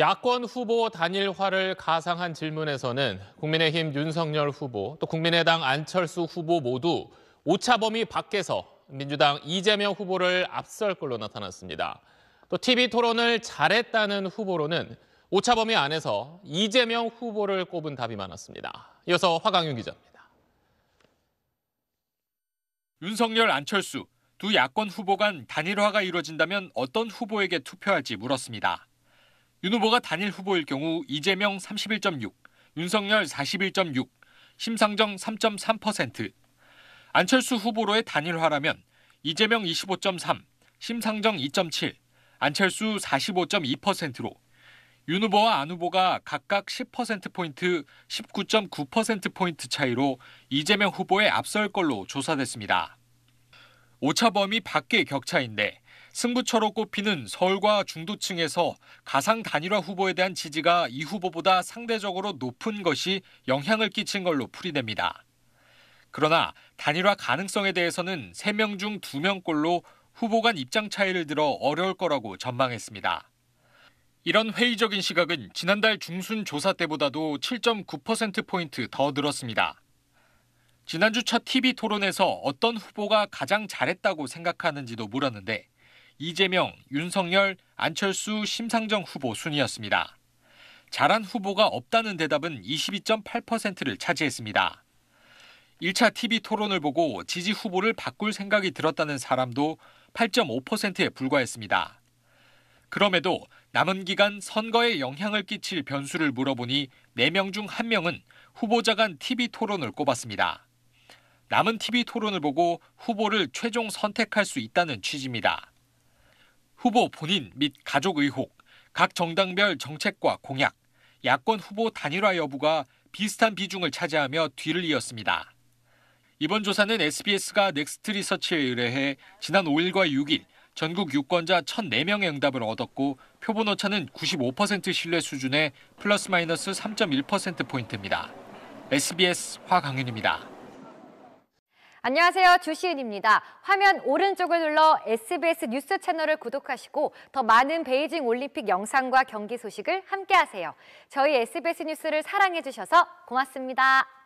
야권 후보 단일화를 가상한 질문에서는 국민의힘 윤석열 후보 또 국민의당 안철수 후보 모두 오차범위 밖에서 민주당 이재명 후보를 앞설 걸로 나타났습니다. 또 TV 토론을 잘했다는 후보로는 오차범위 안에서 이재명 후보를 꼽은 답이 많았습니다. 이어서 화강윤 기자입니다. 윤석열, 안철수 두 야권 후보 간 단일화가 이루어진다면 어떤 후보에게 투표할지 물었습니다. 윤 후보가 단일 후보일 경우 이재명 31.6, 윤석열 41.6, 심상정 3.3%, 안철수 후보로의 단일화라면 이재명 25.3, 심상정 2.7, 안철수 45.2%로 윤 후보와 안 후보가 각각 10%포인트, 19.9%포인트 차이로 이재명 후보에 앞설 걸로 조사됐습니다. 오차범위 밖의 격차인데 승부처로 꼽히는 서울과 중도층에서 가상 단일화 후보에 대한 지지가 이 후보보다 상대적으로 높은 것이 영향을 끼친 걸로 풀이됩니다. 그러나 단일화 가능성에 대해서는 3명 중 2명꼴로 후보 간 입장 차이를 들어 어려울 거라고 전망했습니다. 이런 회의적인 시각은 지난달 중순 조사 때보다도 7.9%포인트 더 늘었습니다. 지난주첫 TV 토론에서 어떤 후보가 가장 잘했다고 생각하는지도 물었는데 이재명, 윤석열, 안철수, 심상정 후보 순이었습니다. 잘한 후보가 없다는 대답은 22.8%를 차지했습니다. 1차 TV 토론을 보고 지지 후보를 바꿀 생각이 들었다는 사람도 8.5%에 불과했습니다. 그럼에도 남은 기간 선거에 영향을 끼칠 변수를 물어보니 4명 중 1명은 후보자 간 TV 토론을 꼽았습니다. 남은 TV 토론을 보고 후보를 최종 선택할 수 있다는 취지입니다. 후보 본인 및 가족 의혹, 각 정당별 정책과 공약, 야권 후보 단일화 여부가 비슷한 비중을 차지하며 뒤를 이었습니다. 이번 조사는 SBS가 넥스트 리서치에 의뢰해 지난 5일과 6일 전국 유권자 1,004명의 응답을 얻었고 표본 오차는 95% 신뢰 수준의 플러스 마이너스 3.1%포인트입니다. SBS 화강윤입니다. 안녕하세요. 주시은입니다. 화면 오른쪽을 눌러 SBS 뉴스 채널을 구독하시고 더 많은 베이징 올림픽 영상과 경기 소식을 함께하세요. 저희 SBS 뉴스를 사랑해주셔서 고맙습니다.